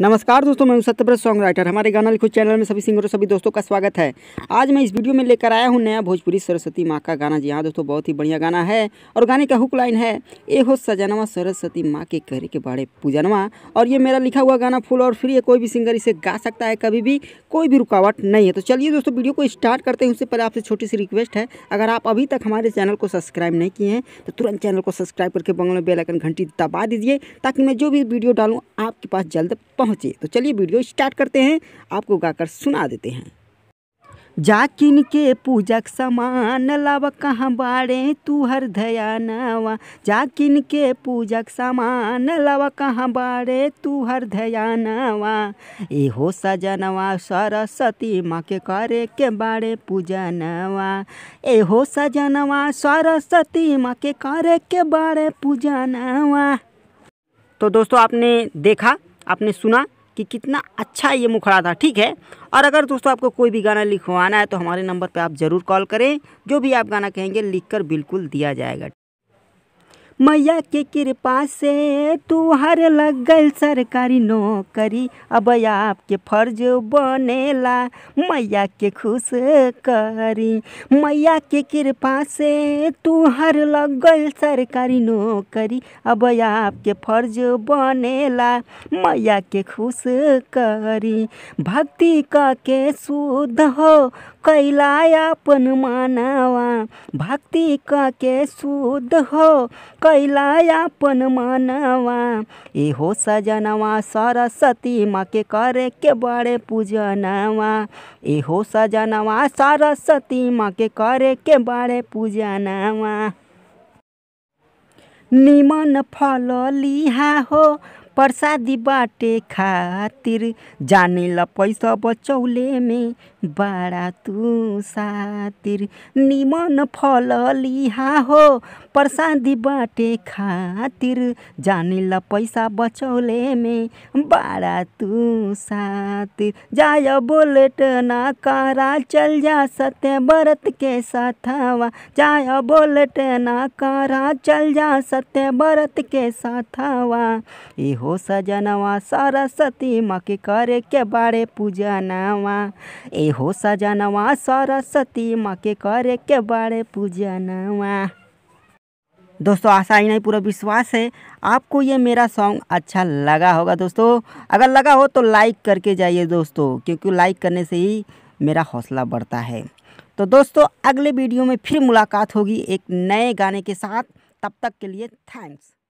नमस्कार दोस्तों मैं हूं सत्यव्रत सॉन्ग राइटर हमारे गाना लिखो चैनल में सभी सिंगरों सभी दोस्तों का स्वागत है आज मैं इस वीडियो में लेकर आया हूं नया भोजपुरी सरस्वती माँ का गाना जी हाँ दोस्तों बहुत ही बढ़िया गाना है और गाने का हुक लाइन है ए हो सजनवा सरस्वती माँ के करे के बाड़े पूजनवा और ये मेरा लिखा हुआ गाना फुल और फ्री है कोई भी सिंगर इसे गा सकता है कभी भी कोई भी रुकावट नहीं है तो चलिए दोस्तों वीडियो को स्टार्ट करते हैं उससे पहले आपसे छोटी सी रिक्वेस्ट है अगर आप अभी तक हमारे चैनल को सब्सक्राइब नहीं किए हैं तो तुरंत चैनल को सब्सक्राइब करके बंगल में बेलाइकन घंटी दबा दीजिए ताकि मैं जो भी वीडियो डालूँ आपके पास जल्द पहुँचे तो चलिए वीडियो स्टार्ट करते हैं आपको गाकर सुना देते हैं जाकिन के पूजक समान लाव कहाँ बाड़े तू हर नवा जाकिन के पूजक समान लाव कहाँ बाड़े तू हर नवा एहो सजनवा सरस्वती माँ के करे के बाड़े पूजनवा एहो सजनवा सरस्वती माँ के करे के बाड़े पूजनवा तो दोस्तों आपने देखा आपने सुना कि कितना अच्छा ये मुखड़ा था ठीक है और अगर दोस्तों आपको कोई भी गाना लिखवाना है तो हमारे नंबर पे आप ज़रूर कॉल करें जो भी आप गाना कहेंगे लिखकर बिल्कुल दिया जाएगा मैया के कृपा से तू हर लग गई सरकारी नौकरी अब आपके फर्ज बनेला मैया के खुश करी मैया के कृपा से तू हर लग गई सरकारी नौकरी अब आपके फर्ज बनेला मैया के खुश करी भक्ति का के शुद्ध हो कैला अपन मानवा भक्ति का के शुद्ध हो कैला अपन मनवा एहो सजनवा सरस्वती माँ के करे के बड़े पूजनवा एहो सजनवा सरस्वती माँ के करे के बड़े पूजनवा निमन फल लिहा हो प्रसादी बाटे खातिर जानेला पैसा बचौले में बड़ा तू सातिर निमन फल लिहा हो प्रसादी बाटे खातिर जानेला पैसा बचौले में बड़ा तू सातिर जाय बुलेट ना कारा चल जा सत्य व्रत के साथवा जाय बुलेट ना कारा चल जा सत्य व्रत के साथवा एहो हो सजनवा सरस्वती माँ के करे के बारे पूजनवा ए हो सजनवा सरस्वती माँ के करे के बारे पूजनवा दोस्तों आशा ही नहीं पूरा विश्वास है आपको ये मेरा सॉन्ग अच्छा लगा होगा दोस्तों अगर लगा हो तो लाइक करके जाइए दोस्तों क्योंकि लाइक करने से ही मेरा हौसला बढ़ता है तो दोस्तों अगले वीडियो में फिर मुलाकात होगी एक नए गाने के साथ तब तक के लिए थैंक्स